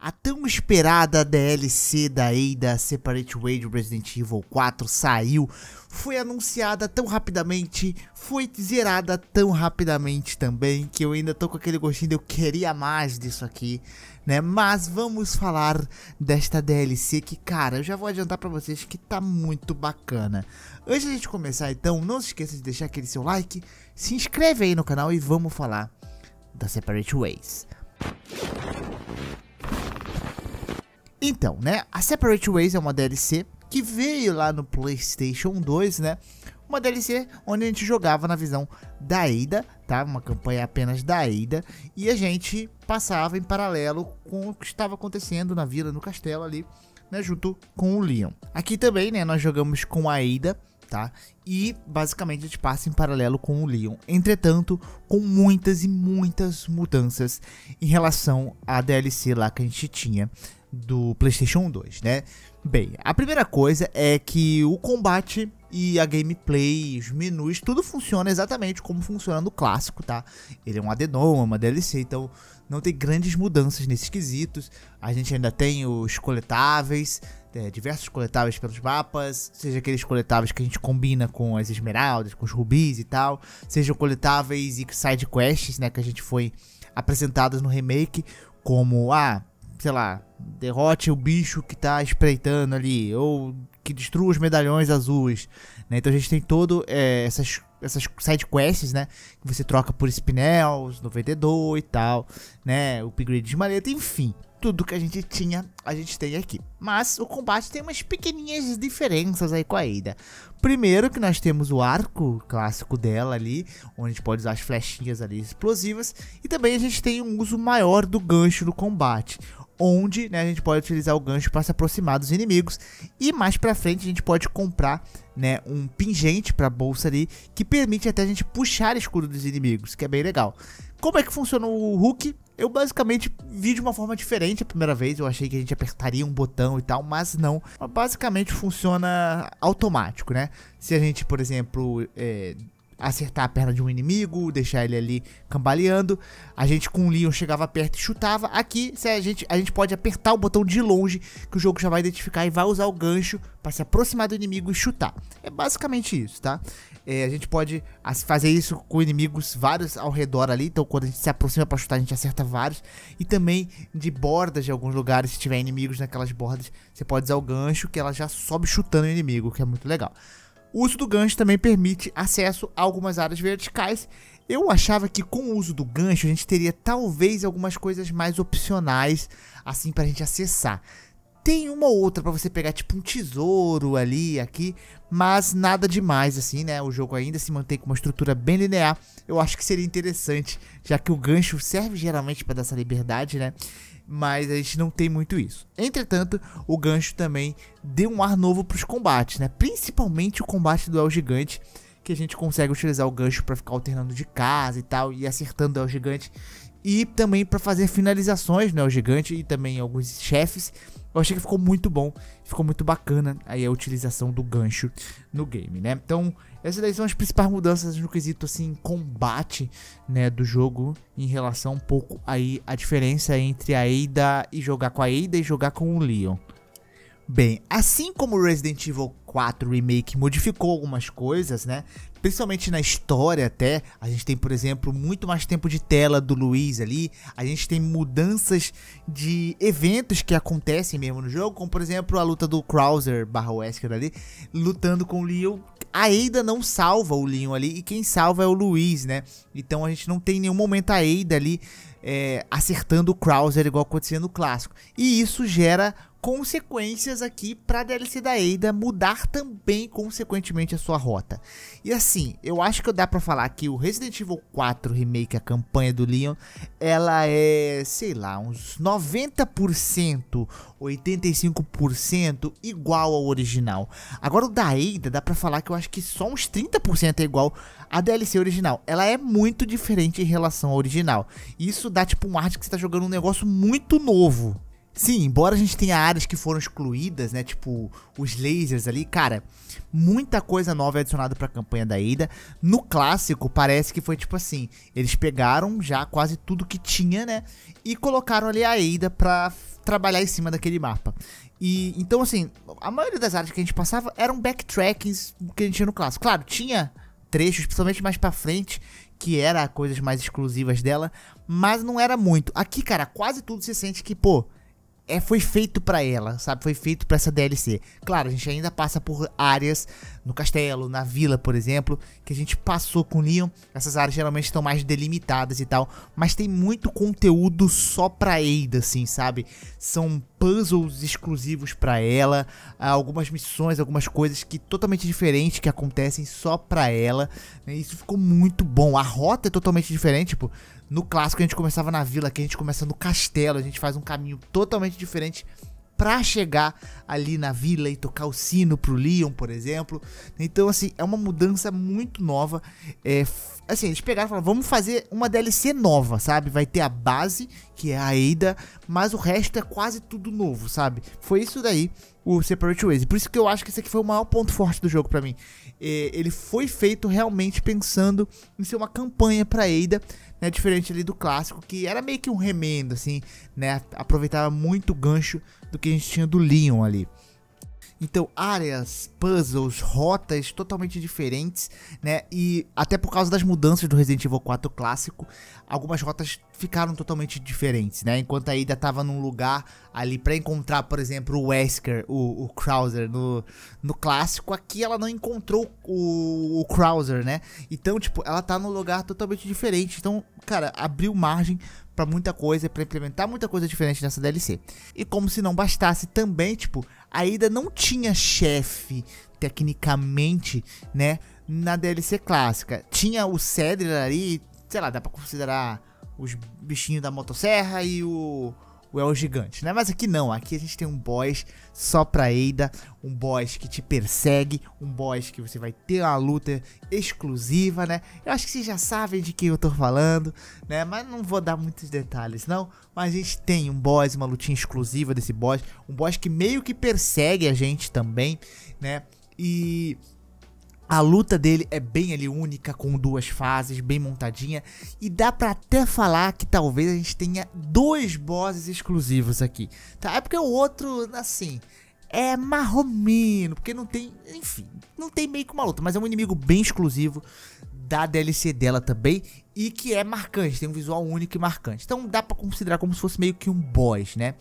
A tão esperada DLC da Ada Separate Way de Resident Evil 4 saiu, foi anunciada tão rapidamente, foi zerada tão rapidamente também, que eu ainda tô com aquele gostinho de eu queria mais disso aqui, né? Mas vamos falar desta DLC que, cara, eu já vou adiantar para vocês que tá muito bacana. Antes da gente começar então, não se esqueça de deixar aquele seu like, se inscreve aí no canal e vamos falar da Separate Ways. Então, né, a Separate Ways é uma DLC que veio lá no PlayStation 2, né? Uma DLC onde a gente jogava na visão da Ida, tá? Uma campanha apenas da Ida e a gente passava em paralelo com o que estava acontecendo na vila, no castelo ali, né, junto com o Leon. Aqui também, né, nós jogamos com a Ida tá? E basicamente a gente passa em paralelo com o Leon. Entretanto, com muitas e muitas mudanças em relação à DLC lá que a gente tinha do PlayStation 2, né? Bem, a primeira coisa é que o combate e a gameplay, os menus, tudo funciona exatamente como funciona no clássico, tá? Ele é um adenom, é uma DLC, então não tem grandes mudanças nesses quesitos. A gente ainda tem os coletáveis, é, diversos coletáveis pelos mapas, seja aqueles coletáveis que a gente combina com as esmeraldas, com os rubis e tal, seja coletáveis e side quests, né, que a gente foi apresentados no remake, como ah, sei lá, derrote o bicho que tá espreitando ali, ou que destrua os medalhões azuis, né? Então a gente tem todo é, essas essas side quests, né, que você troca por spinels no vendedor e tal, né, upgrade de maleta, enfim tudo que a gente tinha, a gente tem aqui. Mas o combate tem umas pequeninhas diferenças aí com a Ada. Primeiro que nós temos o arco clássico dela ali, onde a gente pode usar as flechinhas ali explosivas. E também a gente tem um uso maior do gancho no combate. Onde né, a gente pode utilizar o gancho para se aproximar dos inimigos. E mais pra frente a gente pode comprar né, um pingente pra bolsa ali, que permite até a gente puxar escudo dos inimigos, que é bem legal. Como é que funciona o Hulk? Eu basicamente vi de uma forma diferente a primeira vez. Eu achei que a gente apertaria um botão e tal, mas não. Mas basicamente funciona automático, né? Se a gente, por exemplo, é, acertar a perna de um inimigo, deixar ele ali cambaleando. A gente com o Leon chegava perto e chutava. Aqui a gente, a gente pode apertar o botão de longe, que o jogo já vai identificar e vai usar o gancho para se aproximar do inimigo e chutar. É basicamente isso, tá? É, a gente pode fazer isso com inimigos vários ao redor ali. Então, quando a gente se aproxima para chutar, a gente acerta vários. E também de bordas de alguns lugares. Se tiver inimigos naquelas bordas, você pode usar o gancho que ela já sobe chutando o inimigo, que é muito legal. O uso do gancho também permite acesso a algumas áreas verticais. Eu achava que com o uso do gancho a gente teria talvez algumas coisas mais opcionais assim para a gente acessar. Tem uma ou outra para você pegar tipo um tesouro ali, aqui, mas nada demais assim, né? O jogo ainda se mantém com uma estrutura bem linear. Eu acho que seria interessante, já que o gancho serve geralmente para dar essa liberdade, né? mas a gente não tem muito isso. Entretanto, o gancho também deu um ar novo para os combates, né? Principalmente o combate do El Gigante, que a gente consegue utilizar o gancho para ficar alternando de casa e tal e acertando o El Gigante e também para fazer finalizações, né, o gigante e também alguns chefes eu achei que ficou muito bom, ficou muito bacana aí a utilização do gancho no game, né? Então, essas daí são as principais mudanças no quesito assim combate, né, do jogo em relação um pouco aí a diferença entre a Ada e jogar com a Ada e jogar com o Leon. Bem, assim como Resident Evil 4 Remake modificou algumas coisas, né? Principalmente na história até, a gente tem, por exemplo, muito mais tempo de tela do Luiz ali, a gente tem mudanças de eventos que acontecem mesmo no jogo, como por exemplo a luta do Krauser barra Wesker ali, lutando com o Leon, a Eida não salva o Leon ali e quem salva é o Luiz, né? Então a gente não tem nenhum momento a Eida ali é, acertando o Krauser igual acontecia no clássico. E isso gera consequências aqui para a DLC da Eida mudar também consequentemente a sua rota. E assim, eu acho que dá para falar que o Resident Evil 4 Remake, a campanha do Leon, ela é, sei lá, uns 90%, 85% igual ao original. Agora o da Eida dá para falar que eu acho que só uns 30% é igual à DLC original. Ela é muito diferente em relação ao original. Isso dá tipo um arte que você tá jogando um negócio muito novo Sim, embora a gente tenha áreas que foram excluídas, né? Tipo, os lasers ali, cara, muita coisa nova é adicionada pra campanha da Ada. No clássico, parece que foi tipo assim: eles pegaram já quase tudo que tinha, né? E colocaram ali a Ada pra trabalhar em cima daquele mapa. E então, assim, a maioria das áreas que a gente passava eram backtrackings que a gente tinha no clássico. Claro, tinha trechos, principalmente mais pra frente, que era coisas mais exclusivas dela, mas não era muito. Aqui, cara, quase tudo se sente que, pô é, foi feito para ela, sabe? Foi feito para essa DLC. Claro, a gente ainda passa por áreas no castelo, na vila, por exemplo, que a gente passou com o Leon. Essas áreas geralmente estão mais delimitadas e tal, mas tem muito conteúdo só pra Ada, assim, sabe? São puzzles exclusivos para ela, algumas missões, algumas coisas que totalmente diferentes que acontecem só pra ela. Né? Isso ficou muito bom. A rota é totalmente diferente, tipo, no clássico a gente começava na vila, aqui a gente começa no castelo, a gente faz um caminho totalmente diferente para chegar ali na vila e tocar o sino pro Leon, por exemplo. Então, assim, é uma mudança muito nova. É, assim, eles pegaram e falaram, vamos fazer uma DLC nova, sabe? Vai ter a base, que é a Ada, mas o resto é quase tudo novo, sabe? Foi isso daí, o Separate Ways. Por isso que eu acho que esse aqui foi o maior ponto forte do jogo para mim. É, ele foi feito realmente pensando em ser uma campanha pra Ada, né? Diferente ali do clássico, que era meio que um remendo, assim, né? Aproveitava muito o gancho do que a gente tinha do Leon ali. Então, áreas, puzzles, rotas totalmente diferentes, né? E até por causa das mudanças do Resident Evil 4 clássico, algumas rotas ficaram totalmente diferentes, né? Enquanto a Ida tava num lugar ali para encontrar, por exemplo, o Wesker, o, o Krauser no, no clássico, aqui ela não encontrou o, o Krauser, né? Então, tipo, ela tá num lugar totalmente diferente. Então, cara, abriu margem para muita coisa, para implementar muita coisa diferente nessa DLC. E como se não bastasse também, tipo, a Ida não tinha chefe tecnicamente, né? na DLC clássica. Tinha o Cedric ali, sei lá, dá pra considerar os bichinhos da motosserra e o, o El Gigante, né? Mas aqui não, aqui a gente tem um boss só pra Eida, um boss que te persegue, um boss que você vai ter uma luta exclusiva, né? Eu acho que vocês já sabem de quem eu tô falando, né? Mas não vou dar muitos detalhes, não. Mas a gente tem um boss, uma lutinha exclusiva desse boss, um boss que meio que persegue a gente também, né? E a luta dele é bem ali única, com duas fases, bem montadinha, e dá para até falar que talvez a gente tenha dois bosses exclusivos aqui, tá? É porque o outro, assim, é Marromino, porque não tem, enfim, não tem meio que uma luta, mas é um inimigo bem exclusivo da DLC dela também e que é marcante, tem um visual único e marcante. Então dá para considerar como se fosse meio que um boss, né?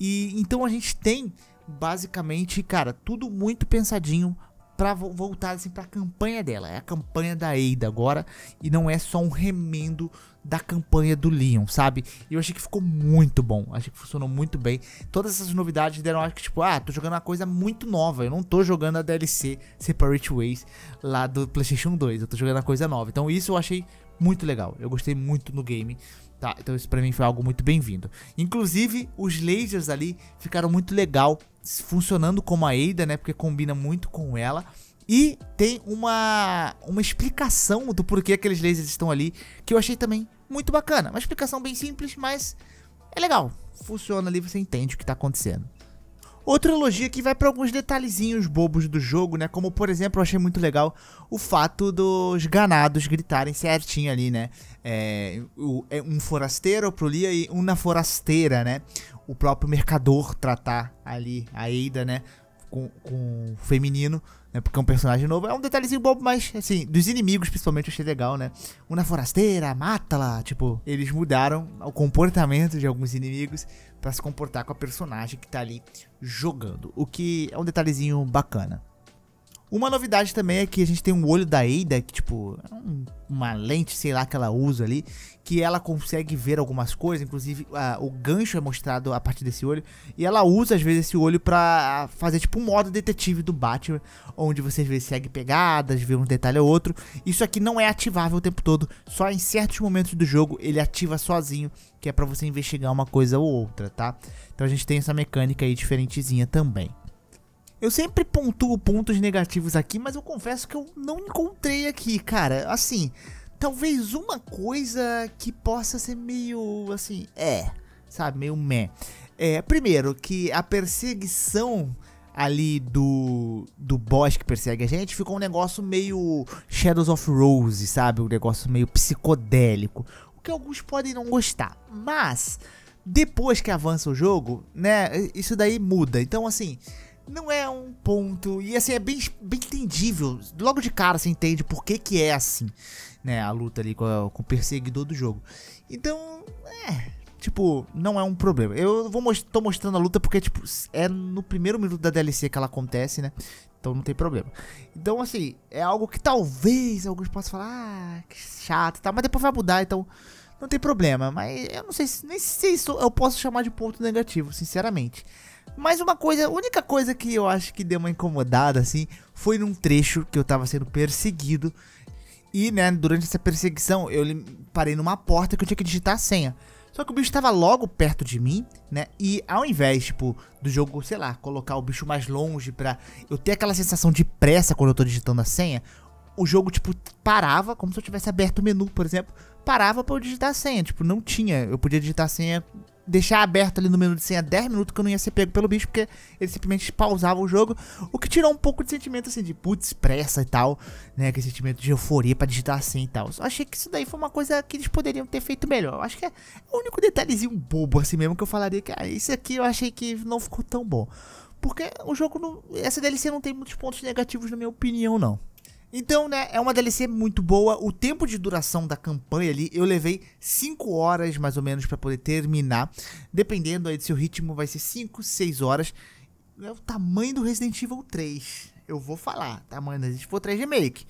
E então a gente tem basicamente, cara, tudo muito pensadinho para voltar assim para a campanha dela, é a campanha da Eida agora e não é só um remendo da campanha do Leon, sabe? E eu achei que ficou muito bom, achei que funcionou muito bem. Todas essas novidades deram acho que tipo, ah, tô jogando uma coisa muito nova, eu não tô jogando a DLC Separate Ways lá do PlayStation 2, eu tô jogando uma coisa nova. Então isso eu achei muito legal. Eu gostei muito no game. Tá, então isso pra mim foi algo muito bem-vindo. Inclusive, os lasers ali ficaram muito legal, funcionando como a Ada, né? Porque combina muito com ela. E tem uma, uma explicação do porquê aqueles lasers estão ali, que eu achei também muito bacana. Uma explicação bem simples, mas é legal. Funciona ali, você entende o que tá acontecendo. Outra elogia que vai para alguns detalhezinhos bobos do jogo, né? Como, por exemplo, eu achei muito legal o fato dos ganados gritarem certinho ali, né? É, é um forasteiro, Lia e um na forasteira, né? O próprio mercador tratar ali a Eida, né? com, o feminino, né? Porque é um personagem novo. É um detalhezinho bobo, mas, assim, dos inimigos, principalmente, eu achei legal, né? Uma forasteira, mata-la. Tipo, eles mudaram o comportamento de alguns inimigos para se comportar com a personagem que tá ali jogando. O que é um detalhezinho bacana. Uma novidade também é que a gente tem um olho da Ada, que tipo, é uma lente, sei lá, que ela usa ali, que ela consegue ver algumas coisas, inclusive a, ah, o gancho é mostrado a partir desse olho, e ela usa às vezes esse olho para fazer tipo um modo detetive do Batman, onde você às vezes segue pegadas, vê um detalhe ou outro. Isso aqui não é ativável o tempo todo, só em certos momentos do jogo ele ativa sozinho, que é para você investigar uma coisa ou outra, tá? Então a gente tem essa mecânica aí diferentezinha também. Eu sempre pontuo pontos negativos aqui, mas eu confesso que eu não encontrei aqui, cara. Assim, talvez uma coisa que possa ser meio, assim, é, sabe, meio meh. É, primeiro, que a perseguição ali do, do boss que persegue a gente ficou um negócio meio Shadows of Rose, sabe? Um negócio meio psicodélico, o que alguns podem não gostar, mas depois que avança o jogo, né, isso daí muda. Então, assim, não é um ponto. E assim, é bem, bem entendível. Logo de cara você entende por que, que é assim, né? A luta ali com, com o perseguidor do jogo. Então, é. Tipo, não é um problema. Eu vou most tô mostrando a luta porque, tipo, é no primeiro minuto da DLC que ela acontece, né? Então não tem problema. Então, assim, é algo que talvez alguns possam falar, ah, que chato e tal, mas depois vai mudar, então não tem problema. Mas eu não sei se, nem sei se eu posso chamar de ponto negativo, sinceramente. Mas uma coisa, a única coisa que eu acho que deu uma incomodada, assim, foi num trecho que eu tava sendo perseguido. E, né, durante essa perseguição, eu parei numa porta que eu tinha que digitar a senha. Só que o bicho tava logo perto de mim, né? E ao invés, tipo, do jogo, sei lá, colocar o bicho mais longe pra eu ter aquela sensação de pressa quando eu tô digitando a senha, o jogo, tipo, parava, como se eu tivesse aberto o menu, por exemplo, parava pra eu digitar a senha. Tipo, não tinha. Eu podia digitar a senha deixar aberto ali no menu de senha 10 minutos que eu não ia ser pego pelo bicho, porque ele simplesmente pausava o jogo, o que tirou um pouco de sentimento assim de putz, pressa e tal, né? Aquele sentimento de euforia para digitar assim e tal. Só achei que isso daí foi uma coisa que eles poderiam ter feito melhor. Eu acho que é o único detalhezinho bobo assim mesmo que eu falaria que ah, isso aqui eu achei que não ficou tão bom. Porque o jogo não, essa DLC não tem muitos pontos negativos na minha opinião, não. Então, né, é uma DLC muito boa. O tempo de duração da campanha ali, eu levei 5 horas mais ou menos para poder terminar. Dependendo aí do seu ritmo, vai ser 5, 6 horas. É o tamanho do Resident Evil 3. Eu vou falar, tamanho do Resident Evil 3 Remake.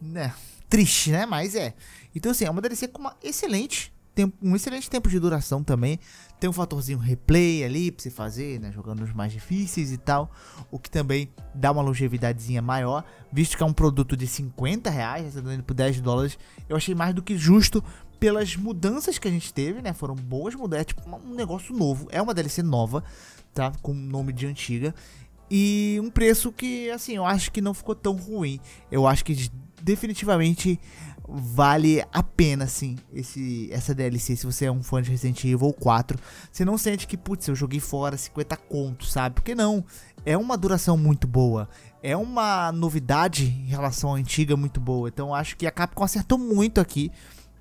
Né, triste, né, mas é. Então, assim, é uma DLC com uma excelente tempo, um excelente tempo de duração também. Tem um fatorzinho replay ali pra você fazer, né? Jogando os mais difíceis e tal. O que também dá uma longevidadezinha maior. Visto que é um produto de 50 reais, indo por 10 dólares, eu achei mais do que justo pelas mudanças que a gente teve, né? Foram boas mudanças, é tipo um negócio novo. É uma DLC nova, tá? Com nome de antiga. E um preço que, assim, eu acho que não ficou tão ruim. Eu acho que definitivamente vale a pena, sim, esse, essa DLC. Se você é um fã de Resident Evil 4, você não sente que, putz, eu joguei fora 50 contos, sabe? Porque não, é uma duração muito boa. É uma novidade em relação à antiga muito boa. Então acho que a Capcom acertou muito aqui,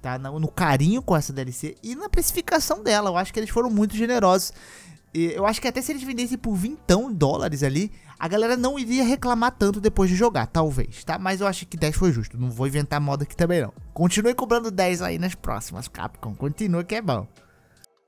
tá? No, no carinho com essa DLC e na precificação dela. Eu acho que eles foram muito generosos eu acho que até se eles vendessem por 20 dólares ali, a galera não iria reclamar tanto depois de jogar, talvez, tá? Mas eu acho que 10 foi justo, não vou inventar moda aqui também não. Continue cobrando 10 aí nas próximas, Capcom, continua que é bom.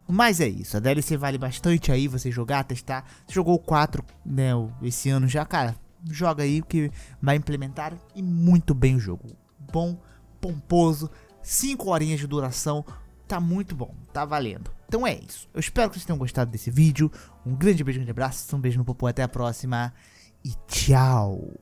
Mas é isso, a DLC vale bastante aí você jogar, testar. Você jogou 4, né, esse ano já, cara, joga aí que vai implementar e muito bem o jogo. Bom, pomposo, 5 horinhas de duração, tá muito bom, tá valendo. Então é isso. Eu espero que vocês tenham gostado desse vídeo. Um grande beijo, um grande abraço, um beijo no popô, até a próxima e tchau!